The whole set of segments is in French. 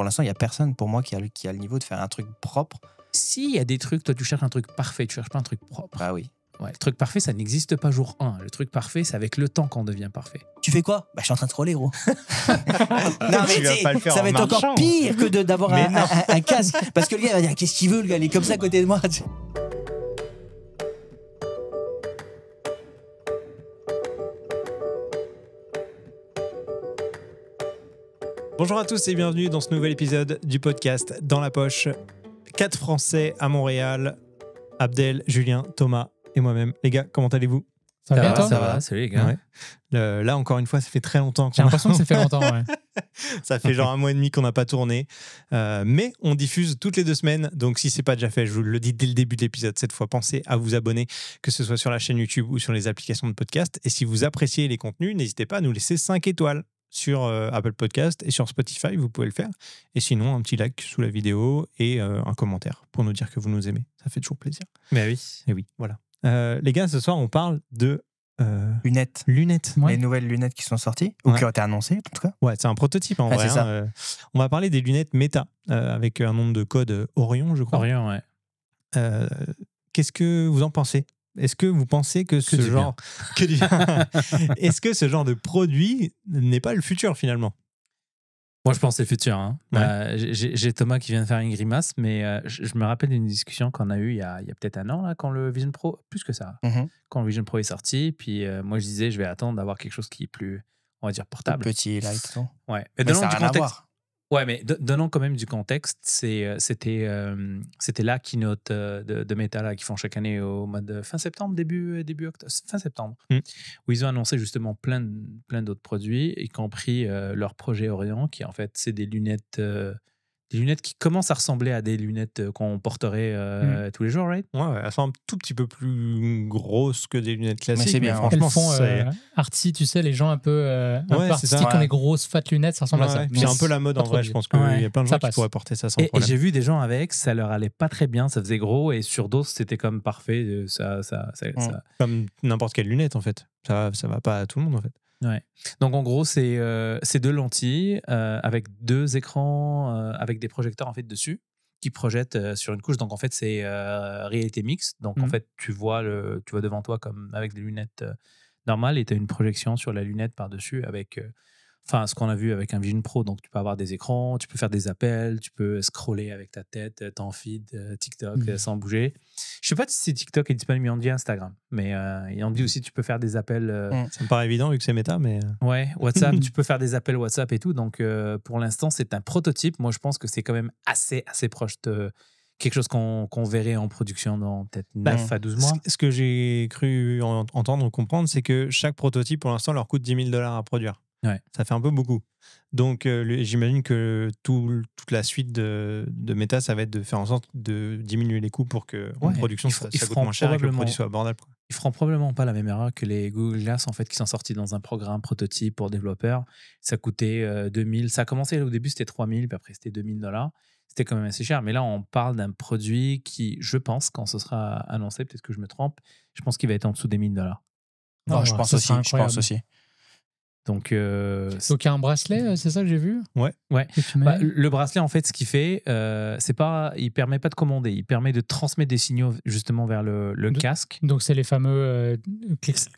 Pour l'instant, il n'y a personne pour moi qui a, le niveau de faire un truc propre. S'il y a des trucs, toi tu cherches un truc parfait, tu cherches pas un truc propre. Ah oui. Ouais, le truc parfait, ça n'existe pas jour 1. Le truc parfait, c'est avec le temps qu'on devient parfait. Tu fais quoi Bah, je suis en train de troller, gros. non, mais ça va être encore pire que d'avoir un, casque. Parce que le gars va dire Qu'est-ce qu'il veut, le gars Il est comme ça à côté de moi. Bonjour à tous et bienvenue dans ce nouvel épisode du podcast Dans la poche. Quatre Français à Montréal, Abdel, Julien, Thomas et moi-même. Les gars, comment allez-vous ça, ça, va, ça va, salut les gars. là, encore une fois, ça fait très longtemps. J'ai l'impression que ça fait longtemps, ouais. ça fait genre un mois et demi qu'on n'a pas tourné. Euh, mais on diffuse toutes les deux semaines. Donc, si c'est pas déjà fait, je vous le dis dès le début de l'épisode cette fois, pensez à vous abonner, que ce soit sur la chaîne YouTube ou sur les applications de podcast. Et si vous appréciez les contenus, n'hésitez pas à nous laisser 5 étoiles sur euh, Apple Podcast et sur Spotify, vous pouvez le faire. Et sinon, un petit like sous la vidéo et euh, un commentaire pour nous dire que vous nous aimez. Ça fait toujours plaisir. Mais oui. Et oui, voilà. Euh, les gars, ce soir, on parle de lunettes. Lunettes. Les nouvelles lunettes qui sont sorties, ou qui ont été annoncées en tout cas. Ouais, c'est un prototype en vrai. Hein, on va parler des lunettes Meta, avec un nombre de codes Orion, je crois. Orion, ouais. Qu'est-ce que vous en pensez est-ce que vous pensez que, ce genre, est-ce que ce genre de produit n'est pas le futur finalement Moi, je pense c'est le futur. Hein. Bah, j'ai Thomas qui vient de faire une grimace, mais euh, je, me rappelle d'une discussion qu'on a eue il y a, peut-être un an quand le Vision Pro, plus que ça, mm-hmm. quand le Vision Pro est sorti. Puis euh, moi, je disais, je vais attendre d'avoir quelque chose qui est plus, on va dire portable, petit, light. Ouais. Mais, dans Ouais, mais donnant quand même du contexte, euh, euh, c'était la keynote euh, de, de Meta qu'ils font chaque année au mois de fin septembre, début, début octobre, fin septembre, mm. où ils ont annoncé justement plein, plein d'autres produits, y compris leur projet Orient, qui en fait, c'est des lunettes des lunettes qui commencent à ressembler à des lunettes euh, qu'on porterait euh, mm. tous les jours, right Ouais, elles sont un tout petit peu plus grosses que des lunettes classiques. Mais, c'est bien, franchement, elles euh, tu sais, les gens un peu, euh, artistiques ont des grosses fat lunettes, ça ressemble à ça. C'est un peu la mode en vrai, je pense qu'il y a plein de gens qui pourraient porter ça sans problème. Et j'ai vu des gens avec, ça leur allait pas très bien, ça faisait gros, et sur d'autres, c'était comme parfait, ça, ça, ça, Comme n'importe quelle lunette en fait, ça, ça va pas à tout le monde en fait. Ouais. Donc en gros, c'est euh, deux lentilles euh, avec deux écrans euh, avec des projecteurs en fait dessus qui projettent sur une couche. Donc en fait, c'est réalité mixte. Donc en mmh. fait, tu vois le, tu vois devant toi comme avec des lunettes normales et tu as une projection sur la lunette par dessus avec enfin ce qu'on a vu avec un Vision Pro. Donc tu peux avoir des écrans, tu peux faire des appels, tu peux scroller avec ta tête, euh, ton feed, euh, TikTok euh, mm. sans bouger. Je sais pas si TikTok est disponible on dit Instagram, mais euh, on dit aussi tu peux faire des appels. C'est mm. Ça me paraît évident vu que c'est méta, mais. Ouais, WhatsApp, tu peux faire des appels WhatsApp et tout. Donc pour l'instant c'est un prototype. Moi je pense que c'est quand même assez assez proche de quelque chose qu'on verrait en production dans peut-être 9 ben, à 12 mois. Ce que j'ai cru entendre ou comprendre, c'est que chaque prototype, pour l'instant, leur coûte 10 000 dollars à produire. Ça fait un peu beaucoup. Donc, euh, j'imagine que tout, toute la suite de, de Meta, ça va être de faire en sorte de diminuer les coûts pour que la production, soit coûte moins cher et que le produit soit abordable. Ils feront probablement pas la même erreur que les Google Glass, en fait, qui sont sortis dans un programme prototype pour développeurs. Ça coûtait 2000. Euh, ça a commencé au début, c'était 3000, puis après, c'était 2000 dollars. C'était quand même assez cher. Mais là, on parle d'un produit qui, je pense, quand ce sera annoncé, peut-être que je me trompe, je pense qu'il va être en dessous des 1000 dollars. non ah, je, pense aussi, je pense aussi. Donc, euh, Donc il y a un bracelet, euh, c'est ça que j'ai vu Ouais. ouais. Bah, le bracelet, en fait, ce qu'il fait, euh, c'est pas, il permet pas de commander, il permet de transmettre des signaux justement vers le, casque. Donc c'est les fameux.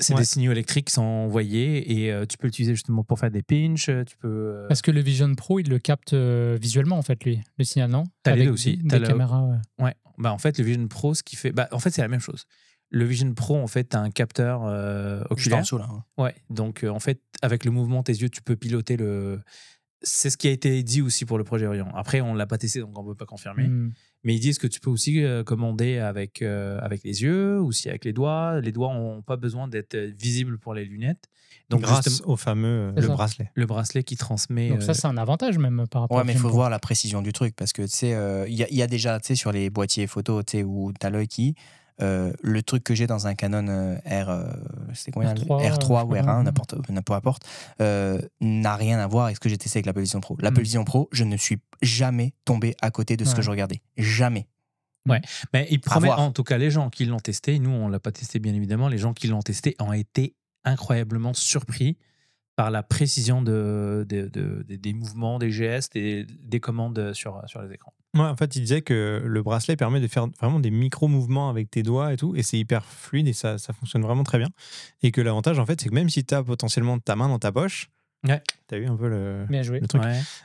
c'est des signaux électriques qui sont envoyés et tu peux l'utiliser justement pour faire des pinches. Tu peux. Parce que le Vision Pro, il le capte visuellement en fait lui, le signal non T'as les aussi. Des, Bah en fait, le Vision Pro, ce qui fait, bah, en fait, c'est la même chose le Vision Pro, en fait, tu as un capteur euh, oculaire. là, hein. ouais. Donc, euh, en fait, avec le mouvement tes yeux, tu peux piloter le. C'est ce qui a été dit aussi pour le projet Orion. Après, on ne l'a pas testé, donc on ne peut pas confirmer. Hmm. Mais ils disent que tu peux aussi euh, commander avec, euh, avec les yeux, aussi avec les doigts. Les doigts n'ont pas besoin d'être visibles pour les lunettes. Donc, grâce au fameux le bracelet. Le bracelet qui transmet. Donc, ça, c'est un avantage même par rapport Ouais, mais il faut voir la précision du truc parce que, tu sais, il y, a déjà, tu sais, sur les boîtiers photo, tu sais, où tu as l'œil qui. Euh, le truc que j'ai dans un Canon euh, R, euh, c'est combien R3, ou R1, n'importe, n'a rien à voir avec ce que j'ai testé avec la Vision Pro. la Vision hmm. Pro, je ne suis jamais tombé à côté de ce que je regardais. Jamais. Ouais, mais il en tout cas, les gens qui l'ont testé, nous on l'a pas testé bien évidemment, les gens qui l'ont testé ont été incroyablement surpris par la précision de, des mouvements, des gestes et des commandes sur, sur les écrans. Ouais, en fait, il disait que le bracelet permet de faire vraiment des micro-mouvements avec tes doigts et tout, et c'est hyper fluide et ça, ça fonctionne vraiment très bien. Et que l'avantage, en fait, c'est que même si tu as potentiellement ta main dans ta poche, Ouais. as eu un peu le, le truc.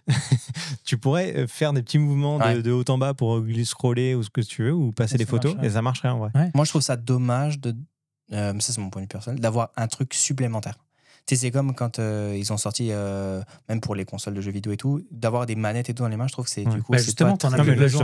tu pourrais euh, faire des petits mouvements de, haut en bas pour scroller ou ce que tu veux, ou passer des photos, et ça marcherait en vrai. Moi, je trouve ça dommage de. Euh, ça, c'est mon point de vue personnel, d'avoir un truc supplémentaire c'est comme quand euh, ils ont sorti, euh, même pour les consoles de jeux vidéo et tout, d'avoir des manettes et tout dans les mains, je trouve que c'est du coup. Bah, justement,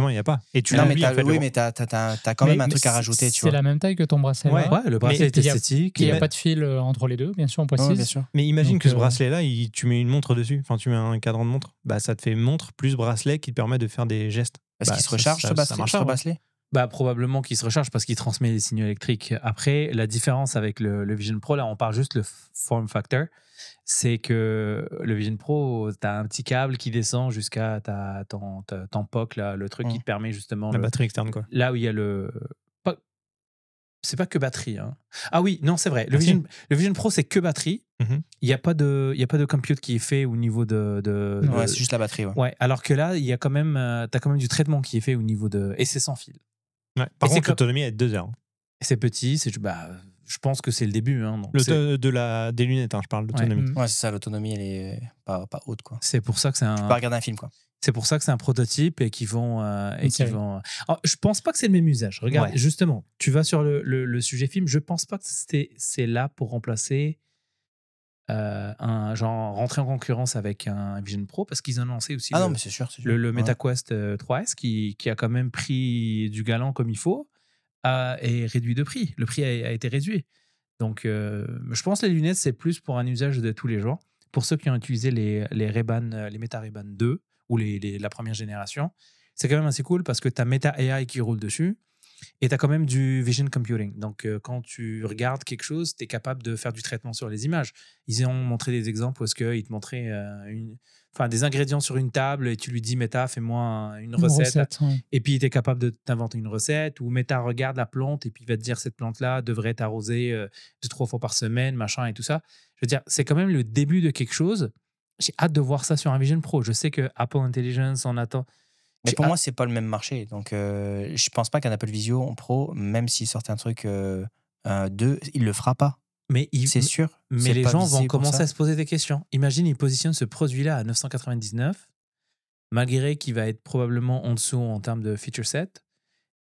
il n'y a pas. Et tu non, mais as, quand même un truc à rajouter. C'est la même taille que ton bracelet. Ouais, hein. le bracelet est esthétique. Il n'y a pas de fil euh, entre les deux, bien sûr, on précise. Mais imagine que ce bracelet-là, tu mets une montre dessus. Enfin, tu mets un cadran de montre. Bah, ça te fait montre plus bracelet qui te permet de faire des gestes. Parce bah, qu'il se recharge ce bracelet bah, probablement qu'il se recharge parce qu'il transmet des signaux électriques. Après, la différence avec le, Vision Pro, là, on parle juste le form factor, c'est que le Vision Pro, tu as un petit câble qui descend jusqu'à ton, ton, POC, là, le truc qui mmh. te permet justement. La batterie externe, quoi. Là où il y a le. C'est pas que batterie. Hein. Ah oui, non, c'est vrai. Le ah, Vision, le Vision Pro, c'est que batterie. Mmh il y n'y a pas de, il a pas de compute qui est fait au niveau de. Ouais, c'est juste la batterie. Ouais. alors que là, il y a quand même, euh, as quand même du traitement qui est fait au niveau de, et c'est sans fil. Ouais. Par contre, l'autonomie est de 2 heures. Hein. C'est petit, c'est bah, je pense que c'est le début. Hein, de la, des lunettes, hein, je parle d'autonomie. Ouais, c'est ça, l'autonomie, elle est pas, haute. Quoi. C'est pour ça que c'est un. Tu regarder un film, quoi. C'est pour ça que c'est un prototype et qu'ils vont. Euh, et qui vont... Euh, oh, je pense pas que c'est le même usage. Regarde, justement, tu vas sur le, sujet film, je pense pas que c'est là pour remplacer euh, un, genre rentrer en concurrence avec un Vision Pro parce qu'ils ont lancé aussi le, MetaQuest 3S qui, a quand même pris du galant comme il faut euh, et réduit de prix. Le prix a, été réduit. Donc, euh, je pense les lunettes, c'est plus pour un usage de tous les jours. Pour ceux qui ont utilisé les, les ray les Meta ray 2 ou la première génération, c'est quand même assez cool parce que tu as Meta AI qui roule dessus. Et tu as quand même du vision computing. Donc, euh, quand tu regardes quelque chose, tu es capable de faire du traitement sur les images. Ils ont montré des exemples où est-ce qu'ils te montraient euh, des ingrédients sur une table et tu lui dis, Meta, fais-moi une, recette. Et puis, tu es capable de t'inventer une recette. Ou Meta, regarde la plante et puis il va te dire, cette plante-là devrait t'arroser euh, deux, trois fois par semaine, machin et tout ça. Je veux dire, c'est quand même le début de quelque chose. J'ai hâte de voir ça sur un Vision Pro. Je sais que Apple Intelligence en attend. Mais pour moi, c'est pas le même marché. Donc, euh, je pense pas qu'un Apple Visio en pro, même s'il sortait un truc 2, euh, il il le fera pas. Mais c'est sûr. Mais les gens vont commencer à se poser des questions. Imagine, ils positionnent ce produit-là à 999, malgré qu'il va être probablement en dessous en termes de feature set,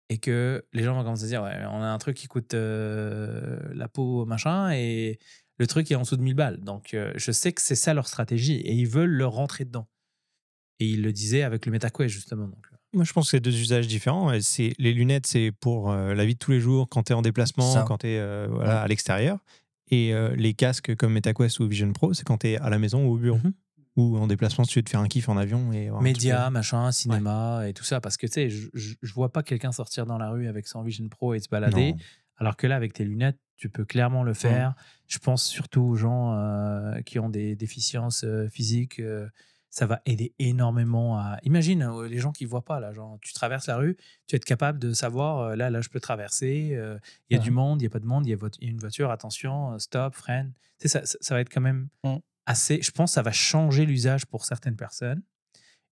et que les gens vont commencer à dire ouais, on a un truc qui coûte euh, la peau machin, et le truc est en dessous de 1000 balles. Donc, je sais que c'est ça leur stratégie, et ils veulent leur rentrer dedans. Et il le disait avec le MetaQuest, justement. Donc. Euh. Moi, je pense que c'est deux usages différents. C'est, les lunettes, c'est pour euh, la vie de tous les jours, quand tu es en déplacement, quand tu es euh, à l'extérieur. Et les casques comme MetaQuest ou Vision Pro, c'est quand tu es à la maison ou au bureau. Mhm. ou en déplacement si tu veux te faire un kiff en avion et média machin cinéma et tout ça parce que tu sais je, ne vois pas quelqu'un sortir dans la rue avec son Vision Pro et se balader alors que là avec tes lunettes tu peux clairement le mm. faire je pense surtout aux gens qui ont des déficiences physiques ça va aider énormément à. Imagine euh, les gens qui ne voient pas, là, genre, tu traverses la rue, tu vas être capable de savoir, euh, là, là, je peux traverser, euh, il y a du monde, il n'y a pas de monde, il y, a une voiture, attention, stop, freine. ça, ça, va être quand même mmh. assez. Je pense que ça va changer l'usage pour certaines personnes.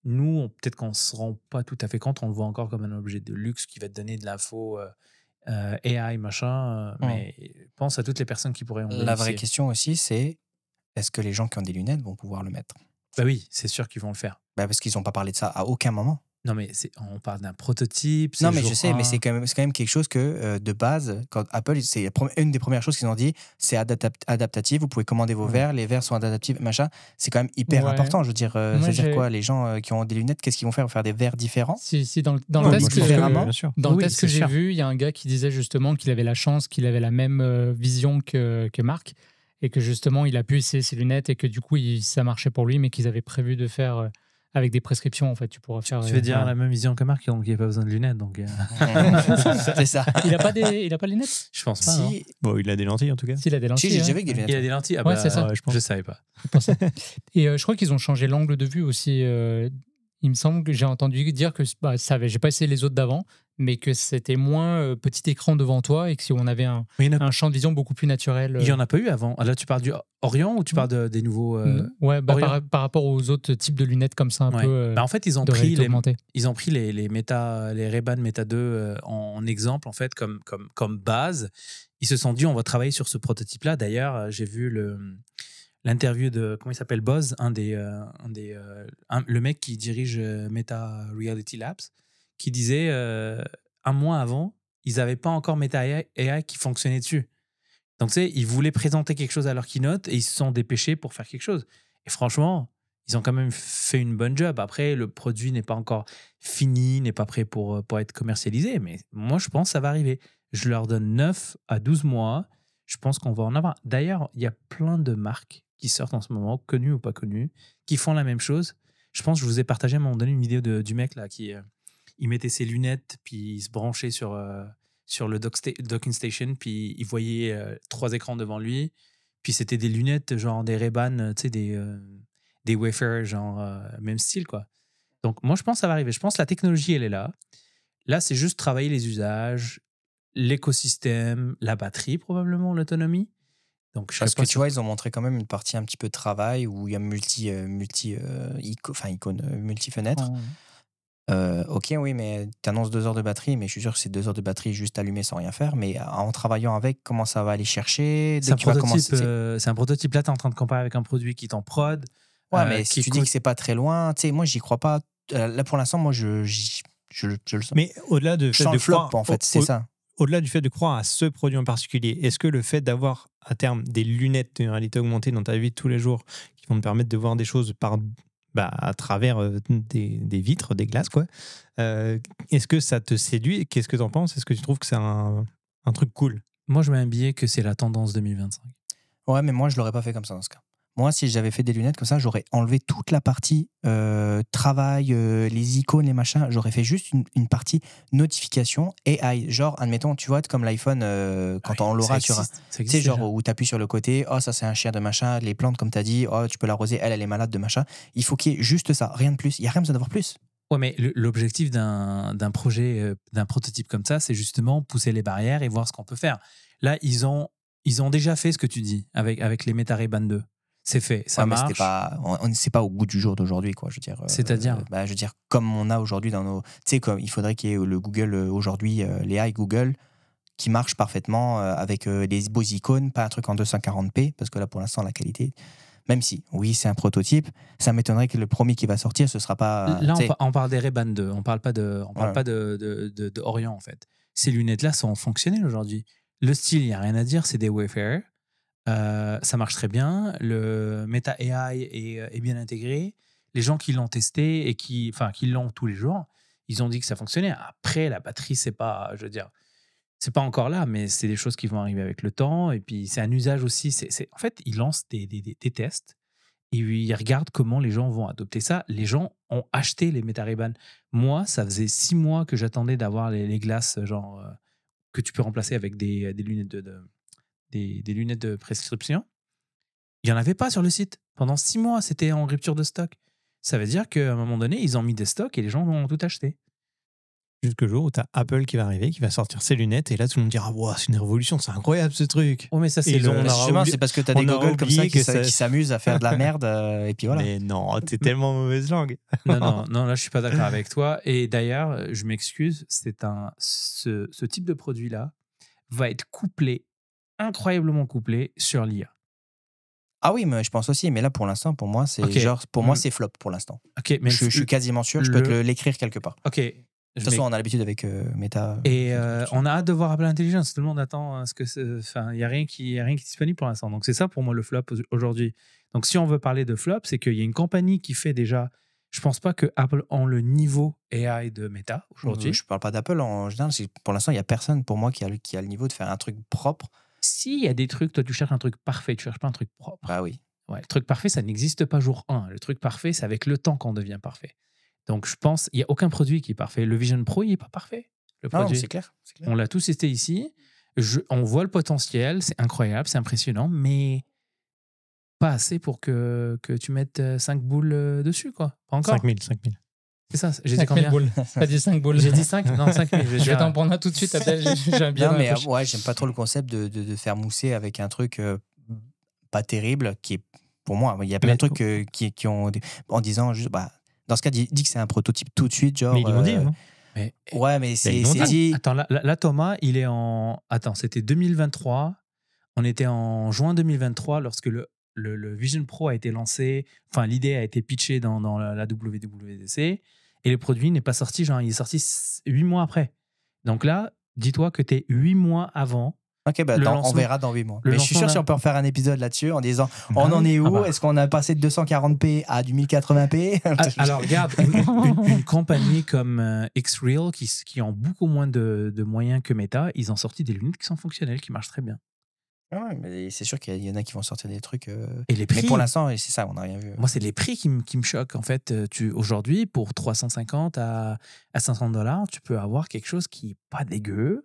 Nous, peut-être qu'on ne se rend pas tout à fait compte, on le voit encore comme un objet de luxe qui va te donner de l'info. AI, machin, mmh. mais pense à toutes les personnes qui pourraient en La vraie question aussi, c'est est-ce que les gens qui ont des lunettes vont pouvoir le mettre bah oui, c'est sûr qu'ils vont le faire. Bah, parce qu'ils n'ont pas parlé de ça à aucun moment. Non, mais on parle d'un prototype. Non, mais je sais, mais c'est quand, même, quand même quelque chose que, euh, de base, quand Apple, c'est une des premières choses qu'ils ont dit, c'est adaptatif, vous pouvez commander vos verres, les verres sont adaptatifs, machin. C'est quand même hyper important, je veux dire. Euh, dire quoi Les gens euh, qui ont des lunettes, qu'est-ce qu'ils vont faire faire des verres différents Si, si dans le, dans test que, j'ai vu, il y a un gars qui disait justement qu'il avait la chance, qu'il avait la même vision que, que Marc et que justement il a pu essayer ses lunettes et que du coup ça marchait pour lui, mais qu'ils avaient prévu de faire euh, avec des prescriptions en fait. Tu pourras faire. Tu veux euh, dire la même vision que Marc, donc il n'y a pas besoin de lunettes. Donc, euh. c'est ça. Il n'a pas, des, il a pas de lunettes Je pense pas. Bon, il a des lentilles en tout cas. Si, il a des lentilles. j'ai Il a des lentilles. Ah, ouais, bah, c'est ça. je, pense. je savais pas. Et je crois qu'ils ont changé l'angle de vue aussi il me semble que j'ai entendu dire que bah, ça avait, j'ai pas essayé les autres d'avant, mais que c'était moins euh, petit écran devant toi et que si on avait un, un champ de vision beaucoup plus naturel. Il y euh. en a pas eu avant. Ah, là, tu parles du Orient ou tu parles des nouveaux. Oui, euh, Ouais, bah, par, rapport aux autres types de lunettes comme ça, un peu. Bah, en fait, ils ont pris les, ils ont pris les, les Meta, les ray Meta 2 en, en, exemple en fait comme comme comme base. Ils se sont dit on va travailler sur ce prototype là. D'ailleurs, j'ai vu le l'interview de comment il s'appelle Buzz, un des, euh, des euh, le mec qui dirige euh, Meta Reality Labs, qui disait un mois avant, ils n'avaient pas encore Meta AI, qui fonctionnait dessus. Donc tu sais, ils voulaient présenter quelque chose à leur keynote et ils se sont dépêchés pour faire quelque chose. Et franchement, ils ont quand même fait une bonne job. Après, le produit n'est pas encore fini, n'est pas prêt pour, pour être commercialisé, mais moi je pense que ça va arriver. Je leur donne 9 à 12 mois je pense qu'on va en avoir. D'ailleurs, il y a plein de marques qui sortent en ce moment, connues ou pas connues, qui font la même chose. Je pense que je vous ai partagé à un moment donné une vidéo du mec là qui euh, il mettait ses lunettes, puis il se branchait sur, euh, sur le docking station, puis il voyait euh, trois écrans devant lui. Puis c'était des lunettes, genre des Ray-Ban, des, des genre même style quoi. Donc moi je pense que ça va arriver. Je pense que la technologie elle est là. Là, c'est juste travailler les usages, l'écosystème, la batterie probablement, l'autonomie. Donc, je Parce que tu vois, ils ont montré quand même une partie un petit peu de travail où il y a multi, euh, multi, euh, euh, multi fenêtres. Oh, ok, oui, mais tu annonces deux heures de batterie, mais je suis sûr que c'est deux heures de batterie juste allumée sans rien faire. Mais en travaillant avec, comment ça va aller chercher C'est un, un, prototype. Là, tu es en train de comparer avec un produit qui est en prod. Ouais, mais si tu dis que c'est pas très loin, tu sais, moi, j'y crois pas. Là, pour l'instant, moi, je, je, le sens. Mais au-delà de. de flop, en fait, c'est ça au-delà du fait de croire à ce produit en particulier, est-ce que le fait d'avoir à terme des lunettes de réalité augmentée dans ta vie tous les jours qui vont te permettre de voir des choses par, bah, à travers euh, des, vitres, des glaces, quoi, euh, est-ce que ça te séduit Qu'est-ce que tu en penses Est-ce que tu trouves que c'est un, truc cool Moi, je mets un billet que c'est la tendance 2025. Ouais, mais moi, je l'aurais pas fait comme ça dans ce cas. Moi, si j'avais fait des lunettes comme ça, j'aurais enlevé toute la partie euh, travail, euh, les icônes, les machins. J'aurais fait juste une, partie notification et AI. Genre, admettons, tu vois, comme l'iPhone, euh, quand ah on l'aura sur. Tu C'est genre, où tu appuies sur le côté, oh, ça, c'est un chien de machin, les plantes, comme tu as dit, oh, tu peux l'arroser, elle, elle est malade de machin. Il faut qu'il y ait juste ça, rien de plus. Il n'y a rien besoin d'avoir plus. Ouais, mais l'objectif d'un projet, d'un prototype comme ça, c'est justement pousser les barrières et voir ce qu'on peut faire. Là, ils ont, ils ont déjà fait ce que tu dis avec, avec les Meta Ray 2 c'est fait, ça marche. Pas, on sait pas au goût du jour d'aujourd'hui, quoi. Je veux dire. Euh, C'est-à-dire euh, bah, Je veux dire, comme on a aujourd'hui dans nos. Tu sais, comme il faudrait qu'il y ait le Google euh, aujourd'hui, les Google, qui marche parfaitement avec des beaux icônes, pas un truc en 240p, parce que là, pour l'instant, la qualité. Même si, oui, c'est un prototype, ça m'étonnerait que le premier qui va sortir, ce sera pas. Là, on, parle des ray 2, on parle pas de, on parle pas de, de, Orient, en fait. Ces lunettes-là sont fonctionnelles aujourd'hui. Le style, il n'y a rien à dire, c'est des Wayfarer. Euh, ça marche très bien. Le Meta AI euh, est, bien intégré. Les gens qui l'ont testé et qui, enfin, qui l'ont tous les jours, ils ont dit que ça fonctionnait. Après, la batterie, c'est pas, je veux dire, c'est pas encore là, mais c'est des choses qui vont arriver avec le temps. Et puis, c'est un usage aussi. C'est, en fait, ils lancent des, tests et ils regardent comment les gens vont adopter ça. Les gens ont acheté les Meta ray Moi, ça faisait six mois que j'attendais d'avoir les, glaces, genre, euh, que tu peux remplacer avec des, lunettes de des, lunettes de prescription. Il n'y en avait pas sur le site. Pendant six mois, c'était en rupture de stock. Ça veut dire qu'à un moment donné, ils ont mis des stocks et les gens ont tout acheté. jusqu'au jour où tu as Apple qui va arriver, qui va sortir ses lunettes, et là tout le monde dira c'est une révolution, c'est incroyable ce truc. Oh, mais ça, c'est le... chemin, c'est parce que tu as des Google comme ça qui s'amusent à faire de la merde, euh, et puis voilà. Mais non, t'es tellement mauvaise langue. non, non, non, là je suis pas d'accord avec toi. Et d'ailleurs, je m'excuse, c'est un ce type de produit-là va être couplé incroyablement couplé sur l'IA. Ah oui, mais je pense aussi. Mais là, pour l'instant, pour moi, c'est genre, pour moi, mm. c'est flop pour l'instant. Ok, mais je, suis quasiment sûr. Je peux te l'écrire quelque part. Ok. De toute façon, on a l'habitude avec euh, Meta. Euh, Et euh, on a hâte de voir Apple Intelligence. Tout le monde attend ce que. Enfin, il n'y a rien qui, y a rien qui est disponible pour l'instant. Donc c'est ça pour moi le flop aujourd'hui. Donc si on veut parler de flop, c'est qu'il y a une compagnie qui fait déjà. Je pense pas que Apple en le niveau AI de Meta aujourd'hui. Je parle pas d'Apple en général. Pour l'instant, il y a personne pour moi qui a, qui a le niveau de faire un truc propre s'il y a des trucs, toi, tu cherches un truc parfait, tu cherches pas un truc propre. Ah oui. Ouais, le truc parfait, ça n'existe pas jour 1. Le truc parfait, c'est avec le temps qu'on devient parfait. Donc, je pense, il n'y a aucun produit qui est parfait. Le Vision Pro, il n'est pas parfait. Le produit, c'est clair, On l'a tous testé ici. on voit le potentiel, c'est incroyable, c'est impressionnant, mais pas assez pour que, tu mettes 5 euh, boules euh, dessus, quoi. Pas encore. 5000, 5000. C'est ça, j'ai dit combien j'ai T'as dit 5 boules. J'ai dit 5 Non, 5 Je vais t'en prendre un tout de suite, J'aime bien. Non, mais euh, ouais, j'aime pas trop le concept de, de, de, faire mousser avec un truc euh, pas terrible qui est, pour moi, il y a plein de trucs euh, qui, qui, ont. En disant, juste, bah, dans ce cas, dit, que c'est un prototype tout de suite, genre. Mais ils l'ont dit, non hein. mais, Ouais, mais c'est dit. Attends, là, là, Thomas, il est en. Attends, c'était 2023. On était en juin 2023 lorsque le le, le, Vision Pro a été lancé, enfin l'idée a été pitchée dans, dans la WWDC. Et le produit n'est pas sorti, genre, il est sorti huit mois après. Donc là, dis-toi que tu es huit mois avant Ok, bah, on verra dans 8 mois. mais je suis sûr qu'on peut en peut un épisode là-dessus en disant on en est ah où bah. Est-ce qu'on a passé de 240p à du 1080p ah, Alors regarde, une, compagnie comme euh, Xreal qui, ont beaucoup moins de, de, moyens que Meta, ils ont sorti des lunettes qui sont fonctionnelles, qui marchent très bien. Ah ouais, mais c'est sûr qu'il y en a qui vont sortir des trucs. Euh, et les prix. Mais pour l'instant, c'est ça, on n'a rien vu. Euh. Moi, c'est les prix qui, qui, me choquent. En fait, euh, tu aujourd'hui, pour 350 à, à 500 dollars, tu peux avoir quelque chose qui n'est pas dégueu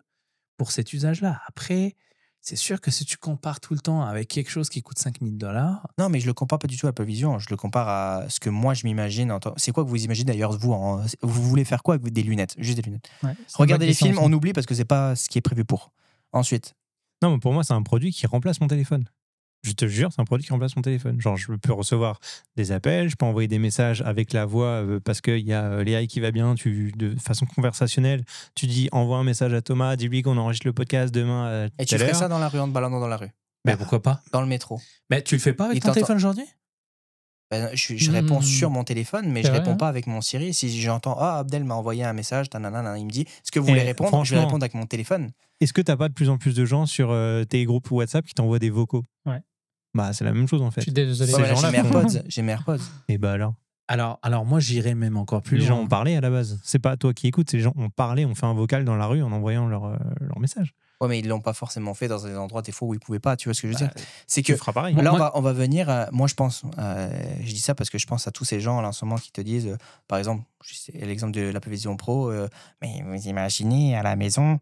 pour cet usage-là. Après, c'est sûr que si tu compares tout le temps avec quelque chose qui coûte 5000 dollars. Non, mais je le compare pas du tout à la Vision. Je le compare à ce que moi je m'imagine. C'est quoi que vous imaginez d'ailleurs, vous Vous voulez faire quoi avec des lunettes Juste des lunettes. Regardez les films, on oublie parce que c'est pas ce qui est prévu pour. Ensuite, non, pour moi, c'est un produit qui remplace mon téléphone. Je te jure, c'est un produit qui remplace mon téléphone. Genre, je peux recevoir des appels, je peux envoyer des messages avec la voix euh, parce qu'il y a euh, l'IA qui va bien, tu, de façon conversationnelle. Tu dis envoie un message à Thomas, dis-lui qu'on enregistre le podcast demain. Et tu fais ça dans la rue en te baladant dans la rue mais pourquoi pas Dans le métro. Mais tu le fais pas avec ton téléphone aujourd'hui bah, je, réponds mmh. sur mon téléphone, mais je réponds hein. pas avec mon Siri. Si j'entends Ah, Abdel m'a envoyé un message, il me dit Est-ce que vous voulez eh, répondre Je vais répondre avec mon téléphone. Est-ce que tu' t'as pas de plus en plus de gens sur euh, tes groupes WhatsApp qui t'envoient des vocaux Ouais. Bah, c'est la même chose en fait. Je suis désolé. j'ai mes AirPods. j'ai eh Et bah alors alors, alors moi j'irais même encore plus les gens ont parlé à la base. C'est pas toi qui écoutes, les gens ont parlé, ont fait un vocal dans la rue en envoyant leur, euh, leur message. Ouais, mais ils l'ont pas forcément fait dans des endroits des fois où ils pouvaient pas. Tu vois ce que je veux dire bah, C'est que pareil. là, on va, on va venir. Euh, moi, je pense. Euh, je dis ça parce que je pense à tous ces gens là en ce moment qui te disent, euh, par exemple, l'exemple de la Vision Pro. mais vous imaginez à la maison.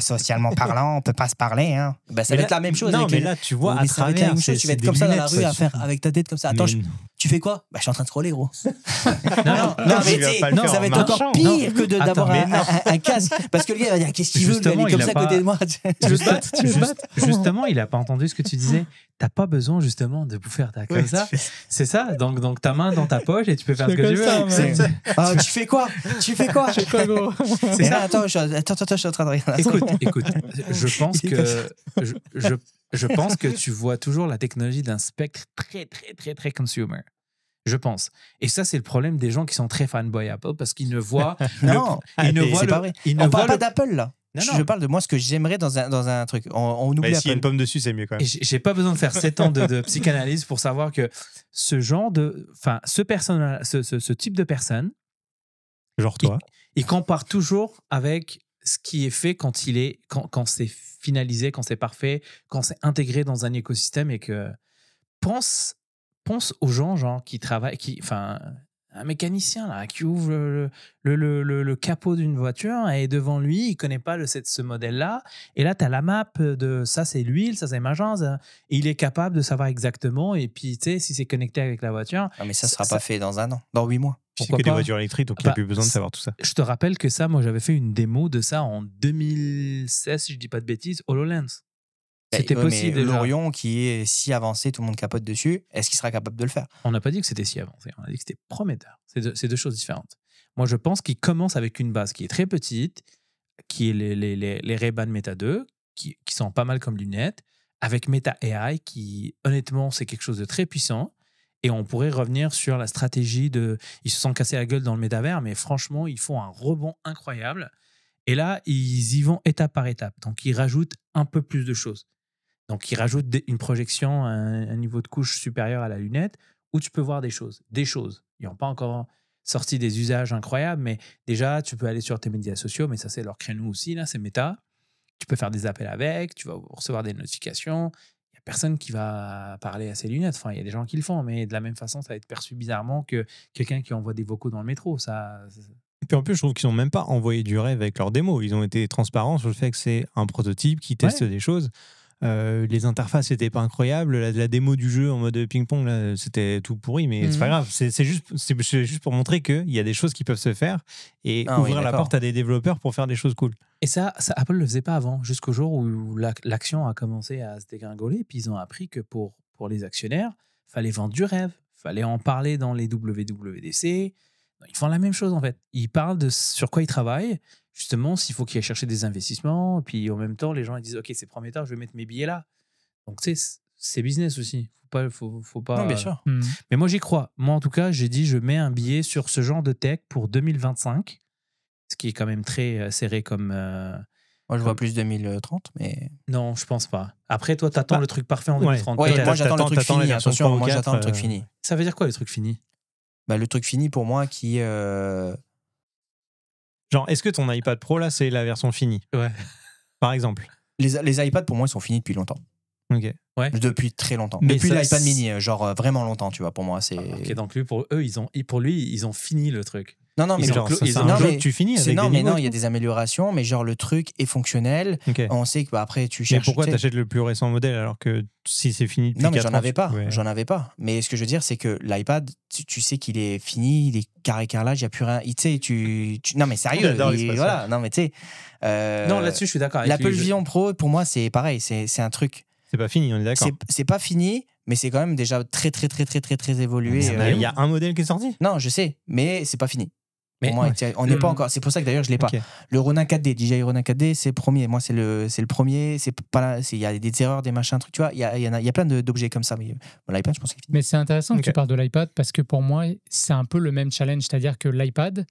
socialement parlant, on peut pas se parler. Hein. Bah, ça va être la même chose. Non, mais là, tu vois, à travers, tu vas être comme ça dans la rue à faire avec ta tête comme ça. Attends, mm. Tu fais quoi Bah, je suis en train de scroller, gros. non, non, non, non, ça va être encore pire hein. que d'avoir un, un, casque. Parce que le gars va dire Qu'est-ce qu'il veut Il est comme ça à côté de moi. Bah, justement, il a pas entendu ce que tu disais. T'as pas besoin, justement, de bouffer ta comme ça. C'est ça. Donc, donc, ta main dans ta poche et tu peux faire ce que tu veux. Ah, tu fais quoi Tu fais quoi C'est ça. Attends, attends, attends, je suis en train de regarder. Écoute, écoute, je pense que. je je pense que tu vois toujours la technologie d'un spectre très, très, très, très consumer. Je pense. Et ça, c'est le problème des gens qui sont très fanboy Apple parce qu'ils ne voient. non, ah, ils ne voient. Pas Ils ne On parle pas d'Apple là. Je parle de moi ce que j'aimerais dans un, truc. On, oublie. Apple. S'il y a une pomme dessus, c'est mieux quand même. J'ai pas besoin de faire 7 ans de, psychanalyse pour savoir que ce genre de. Enfin, ce, ce, type de personne. Genre toi. il compare toujours avec ce qui est fait quand il est, quand, c'est finalisé, quand c'est parfait, quand c'est intégré dans un écosystème et que pense, pense aux gens, genre, qui travaillent, qui, enfin, un mécanicien là, qui ouvre le, le, le, le capot d'une voiture et devant lui, il connaît pas le, ce modèle-là. Et là, tu as la map de ça, c'est l'huile, ça, c'est ma il est capable de savoir exactement. Et puis, tu sais, si c'est connecté avec la voiture. mais ça sera pas fait dans un an, dans huit mois. C'est que des voitures électriques, donc il n'y a bah, plus besoin de savoir tout ça. Je te rappelle que ça, moi, j'avais fait une démo de ça en 2016, si je dis pas de bêtises, HoloLens. C'était possible. Mais Lorion, qui est si avancé, tout le monde capote dessus, est-ce qu'il sera capable de le faire On n'a pas dit que c'était si avancé, on a dit que c'était prometteur. C'est deux, choses différentes. Moi, je pense qu'il commence avec une base qui est très petite, qui est les, les, Meta 2, qui, sont pas mal comme lunettes, avec Meta AI, qui honnêtement, c'est quelque chose de très puissant. Et on pourrait revenir sur la stratégie de. Ils se sont cassés la gueule dans le métavers, mais franchement, ils font un rebond incroyable. Et là, ils y vont étape par étape. Donc, ils rajoutent un peu plus de choses. Donc, ils rajoutent une projection à un, niveau de couche supérieur à la lunette où tu peux voir des choses. Des choses. Ils n'ont pas encore sorti des usages incroyables, mais déjà, tu peux aller sur tes médias sociaux, mais ça, c'est leur créneau aussi, là, c'est méta. Tu peux faire des appels avec, tu vas recevoir des notifications. Il n'y a personne qui va parler à ces lunettes. Enfin, il y a des gens qui le font, mais de la même façon, ça va être perçu bizarrement que quelqu'un qui envoie des vocaux dans le métro. Ça, et puis en plus, je trouve qu'ils n'ont même pas envoyé du rêve avec leur démo. Ils ont été transparents sur le fait que c'est un prototype qui teste des choses. Euh, les interfaces n'étaient pas incroyables. La, démo du jeu en mode ping-pong, c'était tout pourri, mais c'est pas mhm. grave. C'est juste, pour montrer qu'il y a des choses qui peuvent se faire et ah ouvrir la porte à des développeurs pour faire des choses cool. Et ça, Apple ne le faisait pas avant, jusqu'au jour où l'action a commencé à se dégringoler. Puis ils ont appris que pour, pour les actionnaires, fallait vendre du rêve, fallait en parler dans les WWDC. Ils font la même chose en fait. Ils parlent de sur quoi ils travaillent justement, s'il faut qu'il aille chercher des investissements, puis en même temps, les gens ils disent, OK, c'est prometteur, je vais mettre mes billets là. Donc, c'est business aussi. Faut pas, faut, faut pas. Non, bien sûr. Mmh. Mais moi, j'y crois. Moi, en tout cas, j'ai dit, je mets un billet sur ce genre de tech pour 2025, ce qui est quand même très euh, serré comme. Euh, moi, je vois plus 2030, mais. Non, je pense pas. Après, toi, t'attends attends bah, le truc parfait en 2030. moi, j'attends le truc fini. Attention, moi, j'attends le truc euh. fini. Ça veut dire quoi, le truc fini bah, Le truc fini, pour moi, qui. Genre, est-ce que ton iPad Pro, là, c'est la version finie Ouais. Par exemple. Les, iPads, pour moi, ils sont finis depuis longtemps. Ok. Ouais. Depuis très longtemps. Mais depuis l'iPad mini, euh, genre euh, vraiment longtemps, tu vois, pour moi. c'est. Ok, donc lui, pour eux, ils ont, pour lui, ils ont fini le truc. Non, non, mais genre, non, tu finis avec Non, mais non, il y a des améliorations, mais genre le truc est fonctionnel. On sait que bah, après tu cherches. Mais pourquoi t'achètes le plus récent modèle alors que si c'est fini Non, mais j'en avais pas. J'en avais pas. Mais ce que je veux dire, c'est que l'iPad, tu, sais qu'il est fini, il est carré carrelage, il n'y a plus rien. tu, tu, non, mais sérieux. voilà, non, mais tu sais. Euh, non, là-dessus, je suis d'accord. L'Apple Vision Pro, pour moi, c'est pareil, c'est un truc. C'est pas fini, on est d'accord. C'est pas fini, mais c'est quand même déjà très très très très très très évolué. Euh, il y a un modèle qui est sorti. Non, je sais, mais c'est pas fini moi, on n'est pas mm. encore. C'est pour ça que d'ailleurs je l'ai pas. Le Ronin 4D, DJI Ronin 4D, c'est le premier. Moi, c'est le, c'est le premier. C'est pas là. Il y a des erreurs, des machins, trucs. Tu vois, il y a, y a, plein d'objets comme ça. Mais je Mais c'est intéressant que tu parles de l'iPad parce que pour moi, c'est un peu le même challenge. C'est-à-dire que l'iPad,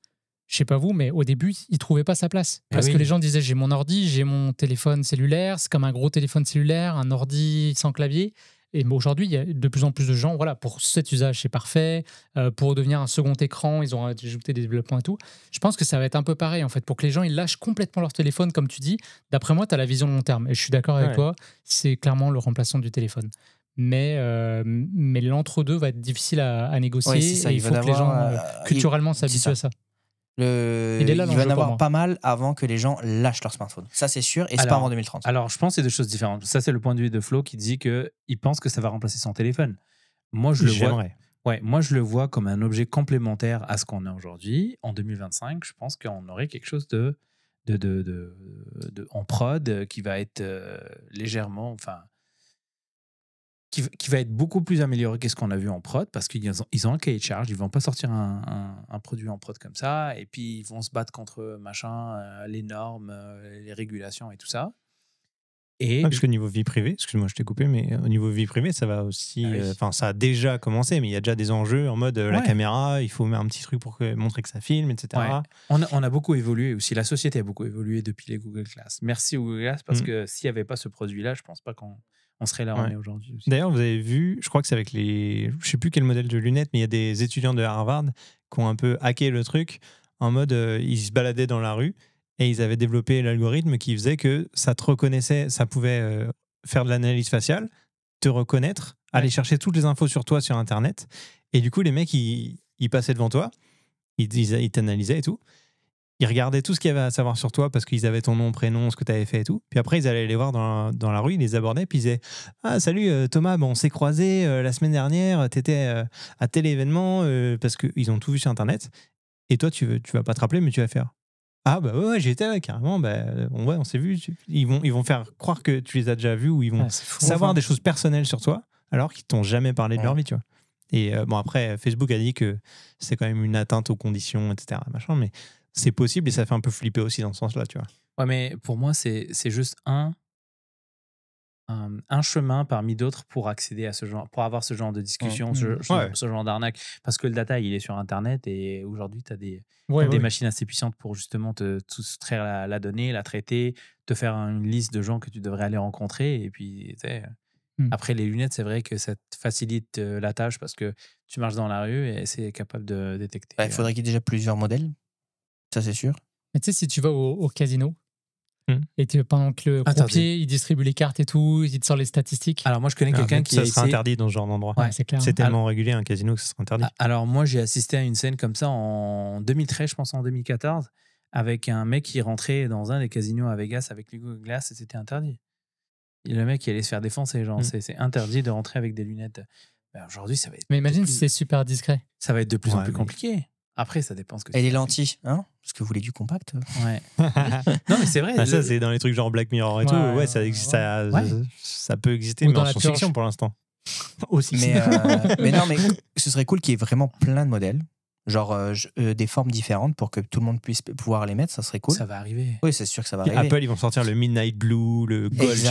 je sais pas vous, mais au début, il trouvait pas sa place. Eh parce que les gens disaient j'ai mon ordi, j'ai mon téléphone cellulaire, c'est comme un gros téléphone cellulaire, un ordi sans clavier. Et aujourd'hui, il y a de plus en plus de gens, voilà, pour cet usage, c'est parfait. Euh, pour devenir un second écran, ils ont ajouté des développements et tout. Je pense que ça va être un peu pareil, en fait, pour que les gens, ils lâchent complètement leur téléphone, comme tu dis. D'après moi, tu as la vision long terme. Et je suis d'accord avec toi, c'est clairement le remplaçant du téléphone. Mais, euh, mais l'entre-deux va être difficile à, négocier. ça, il, faut que les gens, euh, culturellement, s'habituent à ça. Il, va en avoir pas mal avant que les gens lâchent leur smartphone. Ça, c'est sûr, et c'est pas avant 2030. Alors, je pense que c'est deux choses différentes. Ça, c'est le point de vue de Flo qui dit qu'il pense que ça va remplacer son téléphone. Moi, je le vois. Ouais, moi, je le vois comme un objet complémentaire à ce qu'on a aujourd'hui. En 2025, je pense qu'on aurait quelque chose de, de, de, de, en prod euh, qui va être euh, légèrement. Enfin, qui, va être beaucoup plus amélioré quest ce qu'on a vu en prod parce qu'ils ont, ils ont un cahier de charge, ils vont pas sortir un, produit en prod comme ça et puis ils vont se battre contre machin, euh, les normes, euh, les régulations et tout ça. Et parce que niveau vie privée, excuse-moi, je t'ai coupé, mais euh, au niveau vie privée, ça va aussi. Ah enfin, ça a déjà commencé, mais il y a déjà des enjeux en mode la caméra, il faut mettre un petit truc pour montrer que ça filme, etc. On, a, beaucoup évolué aussi. La société a beaucoup évolué depuis les Google Glass. Merci Google Glass parce mm. que s'il n'y avait pas ce produit-là, je ne pense pas qu'on on serait là aujourd'hui. D'ailleurs, vous avez vu, je crois que c'est avec les. Je sais plus quel modèle de lunettes, mais il y a des étudiants de Harvard qui ont un peu hacké le truc en mode euh, ils se baladaient dans la rue et ils avaient développé l'algorithme qui faisait que ça te reconnaissait, ça pouvait euh, faire de l'analyse faciale, te reconnaître, aller chercher toutes les infos sur toi sur Internet. Et du coup, les mecs, ils, passaient devant toi, ils, ils t'analysaient et tout ils regardaient tout ce qu'il y avait à savoir sur toi parce qu'ils avaient ton nom, prénom, ce que tu avais fait et tout. Puis après, ils allaient les voir dans la, rue, ils les abordaient, puis ils disaient Ah, salut euh, Thomas, bon, on s'est croisé euh, la semaine dernière, euh, tu étais à tel événement, parce qu'ils ont tout vu sur Internet. Et toi, tu, veux tu vas pas te rappeler, mais tu vas faire Ah, bah ouais, j'étais carrément, bah, on, ouais, on s'est vu. Ils vont, ils vont faire croire que tu les as déjà vus ou ils vont ah, savoir des choses personnelles sur toi alors qu'ils t'ont jamais parlé de leur vie, tu vois. Et bon, après, Facebook a dit que c'est quand même une atteinte aux conditions, etc. Machin, mais c'est possible et ça fait un peu flipper aussi dans ce sens-là, tu vois. Ouais, mais pour moi, c'est juste un, un, chemin parmi d'autres pour accéder à ce genre, pour avoir ce genre de discussion, mmh, mmh. ce, genre d'arnaque. Parce que le data, il est sur Internet et aujourd'hui, tu as des, des machines assez puissantes pour justement te, soustraire la, donnée, la traiter, te faire une liste de gens que tu devrais aller rencontrer. Et puis, mmh. après les lunettes, c'est vrai que ça te facilite euh, la tâche parce que tu marches dans la rue et c'est capable de détecter. il faudrait euh. qu'il y ait déjà plusieurs modèles ça, c'est sûr. Mais tu sais, si tu vas au, casino, hmm. Et tu, pendant que le pompier il distribue les cartes et tout, il te sort les statistiques. Alors moi, je connais ah, quelqu'un qui ça interdit dans ce genre d'endroit. c'est clair. tellement régulier un casino que ça serait interdit. Ah, alors moi, j'ai assisté à une scène comme ça en 2013, je pense en 2014, avec un mec qui rentrait dans un des casinos à Vegas avec Google Glass et c'était interdit. Et le mec, il allait se faire défoncer. Genre, hmm. c'est interdit de rentrer avec des lunettes. Mais Aujourd'hui, ça va être Mais imagine si c'est super discret. ça va être de plus en plus compliqué. Après, ça dépend ce que Et les lentilles, hein Parce que vous voulez du compact. Euh. Ouais. non, mais c'est vrai. Bah, ça, c'est dans les trucs genre Black Mirror et tout. Ouais, ça, existe, ça, peut exister, mais en fiction pour l'instant. Aussi. Mais, euh, mais non, mais ce serait cool qu'il y ait vraiment plein de modèles genre euh, euh, des formes différentes pour que tout le monde puisse pouvoir les mettre, ça serait cool. Ça va arriver. Oui, c'est sûr que ça va arriver. Apple, ils vont sortir le Midnight Blue, le Gold, je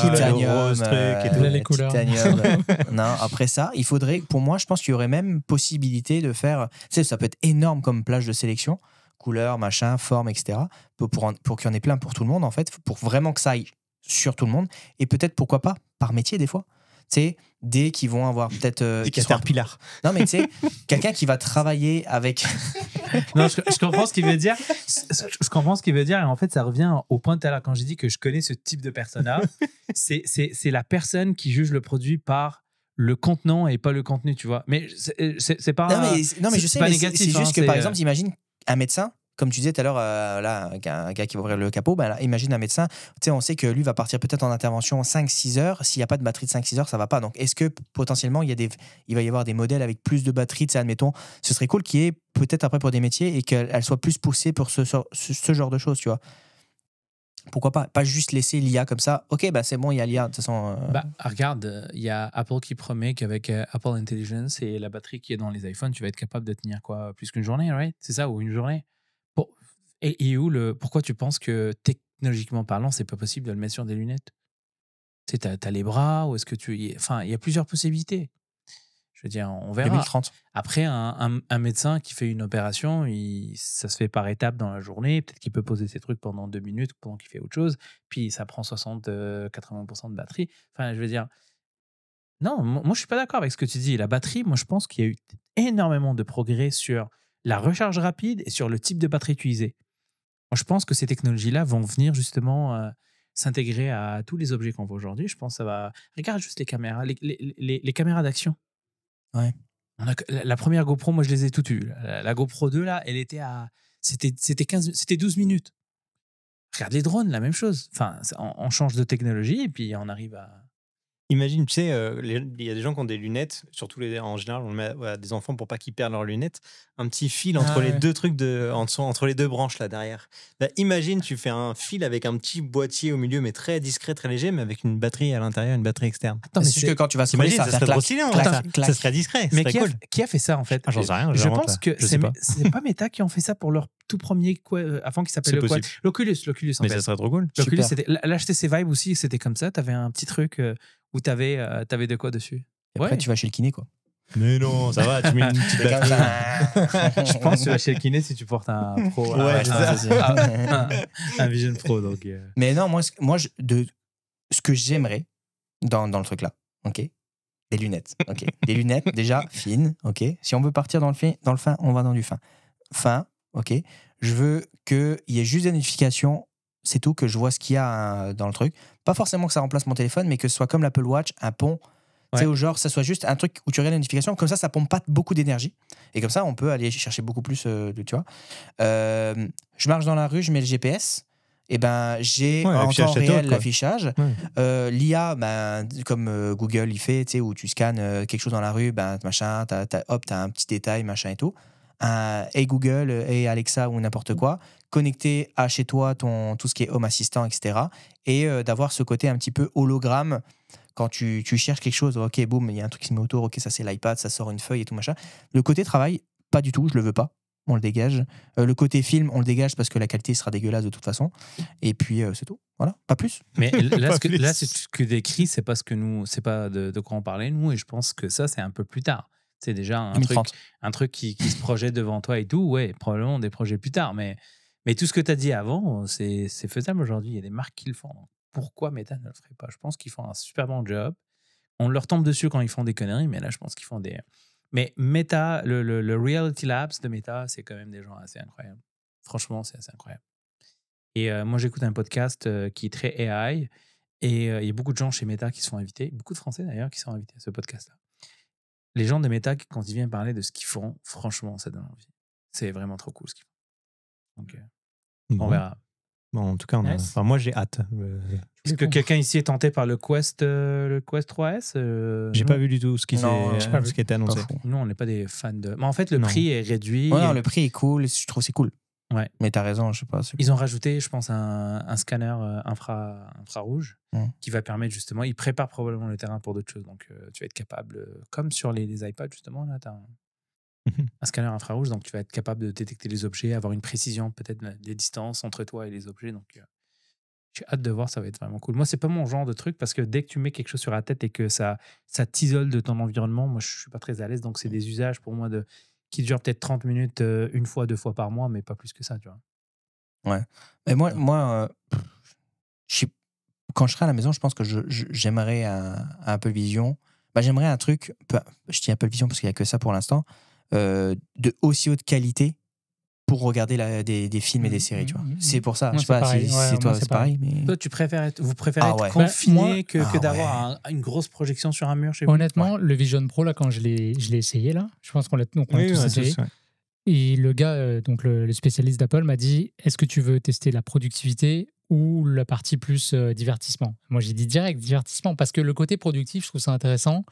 titanium, le rose, euh, truc, les non, après ça, il faudrait, pour moi, je pense qu'il y aurait même possibilité de faire, tu sais, ça peut être énorme comme plage de sélection, couleurs machin, formes etc. Pour, pour, pour qu'il y en ait plein pour tout le monde, en fait, pour vraiment que ça aille sur tout le monde. Et peut-être, pourquoi pas, par métier des fois. Tu sais, des qui vont avoir peut-être. Euh, des caterpillars. Non, mais tu sais, quelqu'un qui va travailler avec. non, je, comprends ce qu'il veut dire. Je, comprends ce qu'il veut dire. Et en fait, ça revient au point de tout à l'heure quand j'ai dit que je connais ce type de persona. c'est, c'est, la personne qui juge le produit par le contenant et pas le contenu, tu vois. Mais c'est, c'est pas. Non, je sais, négatif. C'est juste hein, que par euh, exemple, imagine un médecin comme tu disais tout à l'heure, euh, là, un gars qui va ouvrir le capot, ben, imagine un médecin, on sait que lui va partir peut-être en intervention 5-6 heures. S'il n'y a pas de batterie de 5-6 heures, ça va pas. Donc, est-ce que potentiellement, il, y a des, il va y avoir des modèles avec plus de batterie, admettons, ce serait cool qu'il y ait peut-être après pour des métiers et qu'elle soit plus poussée pour ce, genre de choses, tu vois pourquoi pas Pas juste laisser l'IA comme ça. Ok, bah c'est bon, il y a l'IA. Euh. Bah, regarde, il y a Apple qui promet qu'avec euh, Apple Intelligence et la batterie qui est dans les iPhones, tu vas être capable de tenir quoi Plus qu'une journée, right C'est ça, ou une journée et, où le, pourquoi tu penses que technologiquement parlant, c'est pas possible de le mettre sur des lunettes Tu as, les bras, ou est-ce que tu. enfin, il y a plusieurs possibilités. Je veux dire, on verra. 2030. Après, un, médecin qui fait une opération, il, ça se fait par étapes dans la journée. Peut-être qu'il peut poser ses trucs pendant deux minutes pendant qu'il fait autre chose. Puis ça prend 60-80% euh, de batterie. Enfin, je veux dire. Non, moi, je suis pas d'accord avec ce que tu dis. La batterie, moi, je pense qu'il y a eu énormément de progrès sur la recharge rapide et sur le type de batterie utilisée je pense que ces technologies-là vont venir justement euh, s'intégrer à tous les objets qu'on voit aujourd'hui. Je pense que ça va. Regarde juste les caméras, les, caméras d'action. Ouais. la, première GoPro, moi, je les ai toutes eues. La, GoPro 2, là, elle était à. C'était 12 minutes. Regarde les drones, la même chose. Enfin, on change de technologie et puis on arrive à Imagine, tu sais, euh, il y a des gens qui ont des lunettes, surtout les, en général, on le met à des enfants pour pas qu'ils perdent leurs lunettes. Un petit fil entre ah les deux trucs de, en entre les deux branches là derrière. Bah, imagine, tu fais un fil avec un petit boîtier au milieu, mais très discret, très léger, mais avec une batterie à l'intérieur, une batterie externe. Attends, c'est que quand tu vas se ça, ça serait Ça serait discret, Mais qui a, fait ça en fait ah, sais rien. Je pense que ce c'est pas. c'est Meta qui ont fait ça pour leur tout premier quoi, euh, avant qu'ils s'appelle le quoi L'Oculus, l'Oculus Mais ça serait trop cool. l'HTC aussi, c'était comme ça. avais un petit truc, euh, où tu avais, euh, de quoi dessus et Après, tu vas chez le kiné, quoi. Mais non, ça va, tu mets une petite batterie. je pense que tu vas chez le kiné si tu portes un pro. Ouais, un, Un, Vision Pro. Donc, euh. Mais non, moi, moi de, ce que j'aimerais dans, dans le truc-là, ok des lunettes, ok. Des lunettes déjà fines, ok. Si on veut partir dans le fin, dans le fin, on va dans du fin. Fin, ok. Je veux qu'il y ait juste des notifications c'est tout, que je vois ce qu'il y a euh, dans le truc. Pas forcément que ça remplace mon téléphone, mais que ce soit comme l'Apple Watch, un pont. Tu sais, au genre, ça soit juste un truc où tu regardes les notifications. Comme ça, ça pompe pas beaucoup d'énergie. Et comme ça, on peut aller chercher beaucoup plus euh, de. Tu vois. Euh, je marche dans la rue, je mets le GPS. Et eh ben, j'ai en temps réel l'affichage. L'IA, ben, comme Google, il fait, tu sais, où tu scannes quelque chose dans la rue, ben, machin, as, hop, t'as un petit détail, machin et tout. et Google, et Alexa ou n'importe quoi, connecter à chez toi ton, tout ce qui est Home Assistant, etc. Et euh, d'avoir ce côté un petit peu hologramme quand tu, tu cherches quelque chose. Ok, boum, il y a un truc qui se met autour. Ok, ça c'est l'iPad, ça sort une feuille et tout machin. Le côté travail, pas du tout, je le veux pas. On le dégage. Euh, le côté film, on le dégage parce que la qualité sera dégueulasse de toute façon. Et puis euh, c'est tout. Voilà, pas plus. Mais là, ce que, ce que décrit, c'est pas ce que nous, c'est pas de, quoi on parlait nous. Et je pense que ça, c'est un peu plus tard c'est déjà un truc, un truc qui, qui, se projette devant toi et tout. Ouais, probablement des projets plus tard, mais mais tout ce que tu as dit avant, euh, c'est faisable aujourd'hui. Il y a des marques qui le font. Pourquoi Meta ne le ferait pas Je pense qu'ils font un super bon job. On leur tombe dessus quand ils font des conneries, mais là, je pense qu'ils font des. Mais Meta, le, Reality Labs de Meta, c'est quand même des gens assez incroyables. Franchement, c'est assez incroyable. Et euh, moi, j'écoute un podcast euh, qui est très AI. Et il y a beaucoup de gens chez Meta qui sont invités, beaucoup de Français d'ailleurs qui sont invités à ce podcast-là. Les gens de Meta, quand ils viennent parler de ce qu'ils font, franchement, ça donne envie. C'est vraiment trop cool ce qu'ils font. Euh, bon. on verra. Bon, en tout cas, enfin, moi j'ai hâte. Euh, Est-ce que quelqu'un ici est tenté par le Quest, euh, le Quest 3S J'ai pas vu du tout ce qui, a annoncé. Nous, on n'est pas des fans de. Mais en fait, le prix est réduit. le prix est cool. Je trouve c'est cool. Ouais. Mais t'as raison, je sais pas. Ils ont rajouté, je pense, un, scanner infra, infrarouge qui va permettre justement. Ils préparent probablement le terrain pour d'autres choses. Donc, tu vas être capable, comme sur les, les iPads, justement, là, t'as as... Un scanner infrarouge, donc tu vas être capable de détecter les objets, avoir une précision peut-être des distances entre toi et les objets. Donc euh, j'ai hâte de voir, ça va être vraiment cool. Moi, c'est pas mon genre de truc parce que dès que tu mets quelque chose sur la tête et que ça, ça t'isole de ton environnement, moi je suis pas très à l'aise. Donc c'est mmh. des usages pour moi de qui durent peut-être 30 minutes euh, une fois, deux fois par mois, mais pas plus que ça, tu vois. Ouais. Mais moi, euh moi quand je serai à la maison, je pense que j'aimerais un, un, de Vision. Bah, j'aimerais un truc, je dis de Vision parce qu'il n'y a que ça pour l'instant, euh, de aussi haute qualité pour regarder des, films et des mmh, séries, tu vois. Mmh, mmh, c'est pour ça. Moi, je sais pas si, toi, c'est pareil. Toi, tu préfères être, vous préférez ah bah, confiné que, ah d'avoir une grosse projection sur un mur chez Honnêtement, le Vision Pro, là, quand je l'ai, essayé, là, je pense qu'on l'a tous essayé. Et le gars, euh, donc le, spécialiste d'Apple, m'a dit est-ce que tu veux tester la productivité ou la partie plus euh, divertissement Moi, j'ai dit direct divertissement parce que le côté productif, je trouve ça intéressant.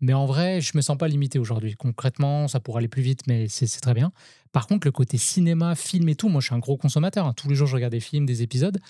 Mais en vrai, je me sens pas limité aujourd'hui. Concrètement, ça pourrait aller plus vite, mais c'est très bien. Par contre, le côté cinéma, film et tout, moi, je suis un gros consommateur. Hein. Tous les jours, je regarde des films, des épisodes.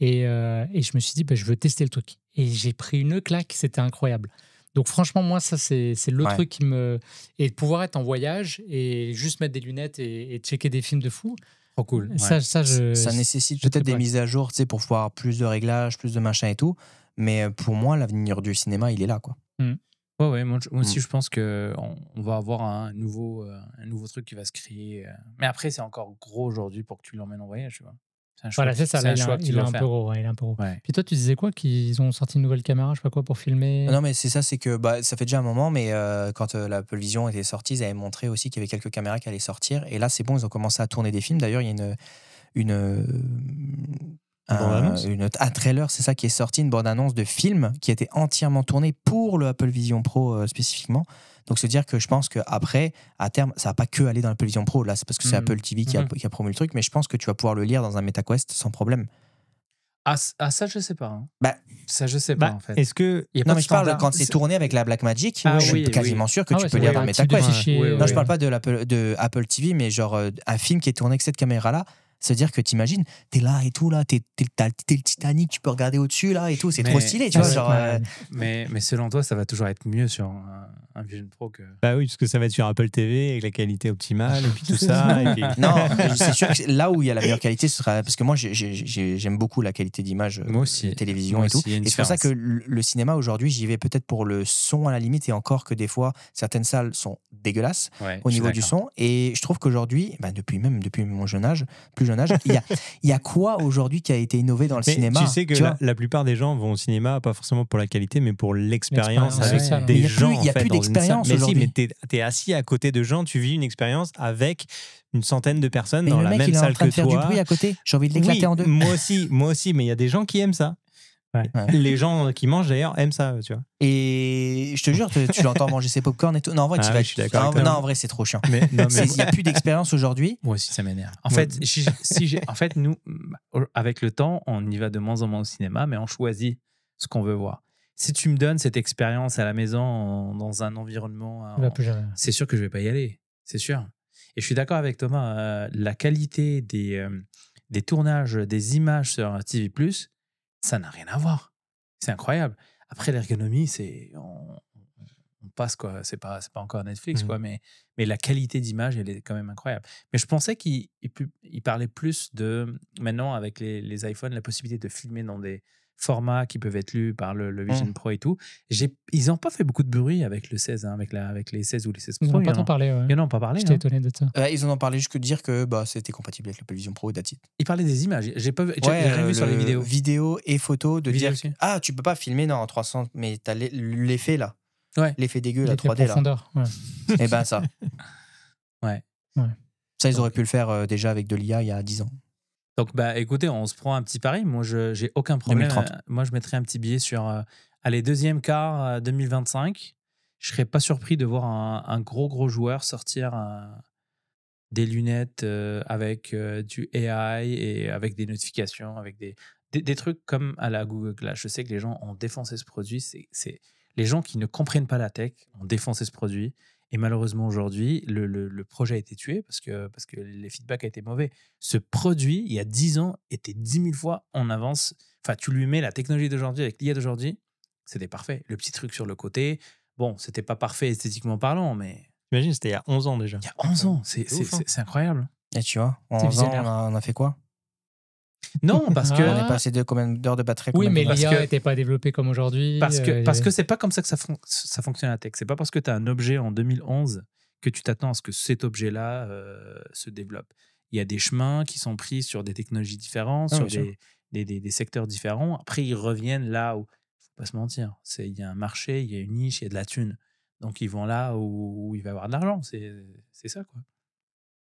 Et, euh, et je me suis dit, bah, je veux tester le truc. Et j'ai pris une claque, c'était incroyable. Donc franchement, moi, ça, c'est le truc qui me... Et de pouvoir être en voyage et juste mettre des lunettes et, checker des films de fou. Trop cool. Ça, ça, je... ça, nécessite peut-être des mises à jour, tu sais, pour pouvoir plus de réglages, plus de machin et tout. Mais euh, pour moi, l'avenir du cinéma, il est là, quoi. Mmh. Ouais, moi, aussi, mmh. je pense qu'on on va avoir un nouveau, euh, un nouveau truc qui va se créer. Euh. Mais après, c'est encore gros aujourd'hui pour que tu l'emmènes en voyage, tu vois. C'est un choix. Voilà, c'est ça, il, est un peu gros, il est un peu gros. Puis toi, tu disais quoi Qu'ils ont sorti une nouvelle caméra, je sais pas quoi, pour filmer Non, mais c'est ça, c'est que bah, ça fait déjà un moment, mais euh, quand l'Apple Vision était sortie, ils avaient montré aussi qu'il y avait quelques caméras qui allaient sortir. Et là, c'est bon, ils ont commencé à tourner des films. D'ailleurs, il y a une. une un, une euh, un ah, trailer, c'est ça qui est sorti, une bande-annonce de film qui était entièrement tourné pour le Apple Vision Pro euh, spécifiquement. Donc se dire que je pense qu'après, à terme, ça va pas que aller dans l'Apple Vision Pro. Là, c'est parce que c'est mhm. Apple TV mhm. qui a, promu le truc, mais je pense que tu vas pouvoir le lire dans un MetaQuest sans problème. Ah, ah ça je sais pas. Hein. Bah, ça je sais bah, pas en fait. Est-ce que non mais je parle quand c'est tourné avec la Blackmagic, Magic ah je suis quasiment sûr que tu peux lire dans MetaQuest. non, je parle pas de de Apple TV, mais genre euh, un film qui est tourné avec cette caméra là se dire que t'imagines, t'es là et tout, là, t'es, t'es, le Titanic, tu peux regarder au-dessus, là et tout, c'est trop stylé, tu vois. Genre, euh, mais, mais selon toi, ça va toujours être mieux sur un Vision Pro que. Bah oui, parce que ça va être sur Apple TV avec la qualité optimale et puis tout ça. Non, c'est sûr que là où il y a la meilleure qualité, ce sera. Parce que moi, j'aime beaucoup la qualité d'image de euh, télévision et tout. et c'est pour ça que le cinéma aujourd'hui, j'y vais peut-être pour le son à la limite et encore que des fois, certaines salles sont dégueulasses au niveau du son. Et je trouve qu'aujourd'hui, bah depuis même depuis mon jeune âge, plus jeune âge, il y a, y a quoi aujourd'hui qui a été innové dans le cinéma Tu sais que la, plupart des gens vont au cinéma, pas forcément pour la qualité, mais pour l'expérience des gens. Il y a plus, mais si, mais t'es es assis à côté de gens, tu vis une expérience avec une centaine de personnes dans la même de faire toi. du bruit à côté. J'ai envie de l'éclater en deux. Moi aussi, moi aussi, mais il y a des gens qui aiment ça. Les gens qui mangent d'ailleurs aiment ça, tu vois. Et je te jure, tu, tu l'entends manger ses popcorn et tout. Non, en vrai, ah tu vas. Non, en vrai, c'est trop chiant. Mais, Il n'y a plus d'expérience aujourd'hui. Moi aussi, ça m'énerve. En fait, si, si en fait, nous, avec le temps, on y va de moins en moins au cinéma, mais on choisit ce qu'on veut voir si tu me donnes cette expérience à la maison, dans un environnement, c'est sûr que je vais pas y aller, c'est sûr. Et je suis d'accord avec Thomas, euh, la qualité des, euh, des tournages, des images sur TV+, ça n'a rien à voir. C'est incroyable. Après, l'ergonomie, c'est... On, passe, quoi. C'est pas, pas encore Netflix, mmh. quoi, mais, mais la qualité d'image, elle est quand même incroyable. Mais je pensais qu'il il parlait plus de... Maintenant, avec les, les iPhones, la possibilité de filmer dans des formats qui peuvent être lus par le, mmh. Vision Pro et tout. Ils n'ont pas fait beaucoup de bruit avec le 16, hein, avec, la, avec les 16 ou les 16 Pro. Ils n'ont pas tant parlé. Ils n'ont pas parlé. J'étais hein. étonné de ça. Euh, ils en ont parlé jusque dire que bah, c'était compatible avec le Vision Pro et Datit. Ils parlaient des images. J'ai pas rien vu euh, sur les vidéos. Vidéos et photos de dire ah tu peux pas filmer non, en 300 mais tu as l'effet là. Ouais. L'effet dégueu la 3D là. Et eh ben ça. ouais. Ça ils auraient pu le faire euh, déjà avec de l'IA il y a 10 ans. Donc, bah, écoutez, on se prend un petit pari. Moi, je j'ai aucun problème. Euh, moi, je mettrais un petit billet sur euh, allez, deuxième quart 2025. Euh, je serais pas surpris de voir un, gros, gros joueur sortir euh, des lunettes avec du AI et avec des notifications, avec des, des, trucs comme à la Google Glass. Je sais que les gens ont défoncé ce produit. C'est les gens qui ne comprennent pas la tech ont défoncé ce produit. Et malheureusement, aujourd'hui, le, projet a été tué parce que, les feedbacks ont été mauvais. Ce produit, il y a 10 ans, était 10 000 fois en avance. Enfin, tu lui mets la technologie d'aujourd'hui avec l'IA d'aujourd'hui, c'était parfait. Le petit truc sur le côté, bon, c'était pas parfait esthétiquement parlant, mais. imagine, c'était il y a 11 ans déjà. Il y a 11 ans, hein. c'est incroyable. Et tu vois, on a fait quoi non, parce ah. que. On est passé de combien d'heures de batterie Oui, mais l'IA n'était pas développée comme aujourd'hui. Parce que euh, parce que c'est pas comme ça que ça, fonctionne la tech. C'est pas parce que tu as un objet en 2011 que tu t'attends à ce que cet objet-là euh, se développe. Il y a des chemins qui sont pris sur des technologies différentes, ah sur des, secteurs différents. Après, ils reviennent là où, faut pas se mentir, il y a un marché, il y a une niche, il y a de la thune. Donc, ils vont là où, il va y avoir de l'argent. C'est ça, quoi.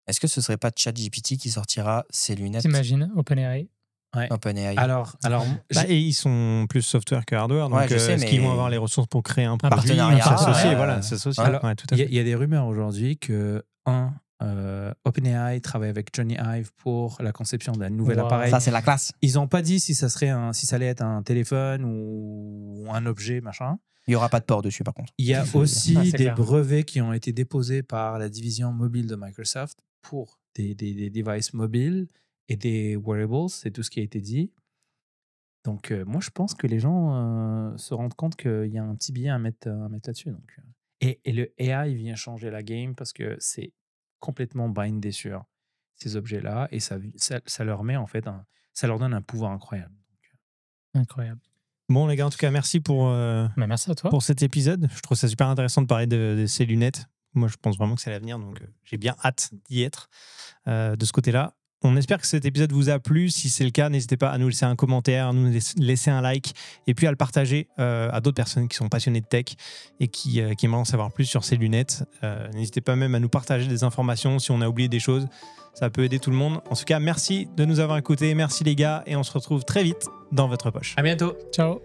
Est-ce que ce serait pas ChatGPT qui sortira ses lunettes T'imagines, OpenAI OpenAI. Alors, alors ah. bah, et ils sont plus software que hardware, donc ouais, euh, qu'ils vont avoir les ressources pour créer un, produit, Il y, a des rumeurs aujourd'hui que un euh, OpenAI travaille avec Johnny Hive pour la conception d'un nouvel appareil. Ça c'est la classe. Ils n'ont pas dit si ça serait un, si ça allait être un téléphone ou un objet machin. Il n'y aura pas de port dessus par contre. Il y a aussi des brevets qui ont été déposés par la division mobile de Microsoft pour des, des, des devices mobiles et des wearables, c'est tout ce qui a été dit. Donc euh, moi, je pense que les gens euh, se rendent compte qu'il y a un petit billet euh, à mettre, là-dessus. Donc. Et, et, le AI vient changer la game parce que c'est complètement bindé sur ces objets-là et ça, ça, leur met en fait ça leur donne un pouvoir incroyable. Incroyable. Bon les gars, en tout cas, merci pour, bah, merci toi. pour cet épisode. Je trouve ça super intéressant de parler de ces lunettes. Moi, je pense vraiment que c'est l'avenir, donc j'ai bien hâte d'y être de ce côté-là. On espère que cet épisode vous a plu. Si c'est le cas, n'hésitez pas à nous laisser un commentaire, à nous laisser un like et puis à le partager euh, à d'autres personnes qui sont passionnées de tech et qui, euh, aimeraient en savoir plus sur ces lunettes. Euh, n'hésitez pas même à nous partager des informations si on a oublié des choses. Ça peut aider tout le monde. En tout cas, merci de nous avoir écoutés. Merci les gars et on se retrouve très vite dans votre poche. À bientôt. Ciao.